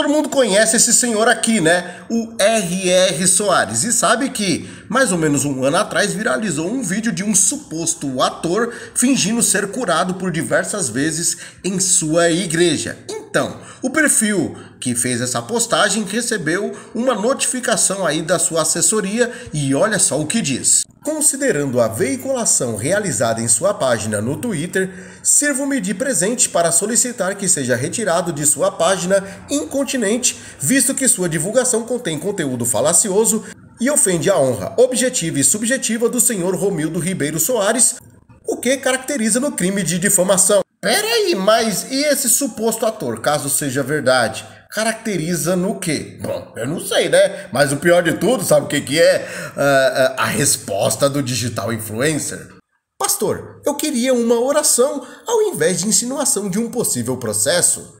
Todo mundo conhece esse senhor aqui, né? O R.R. Soares. E sabe que, mais ou menos um ano atrás, viralizou um vídeo de um suposto ator fingindo ser curado por diversas vezes em sua igreja. Então, o perfil que fez essa postagem recebeu uma notificação aí da sua assessoria e olha só o que diz. Considerando a veiculação realizada em sua página no Twitter, sirvo-me de presente para solicitar que seja retirado de sua página incontinente, visto que sua divulgação contém conteúdo falacioso e ofende a honra objetiva e subjetiva do senhor Romildo Ribeiro Soares, o que caracteriza no crime de difamação. Peraí, mas e esse suposto ator, caso seja verdade? caracteriza no quê? Bom, eu não sei, né? Mas o pior de tudo, sabe o que, que é? Uh, a resposta do digital influencer. Pastor, eu queria uma oração ao invés de insinuação de um possível processo.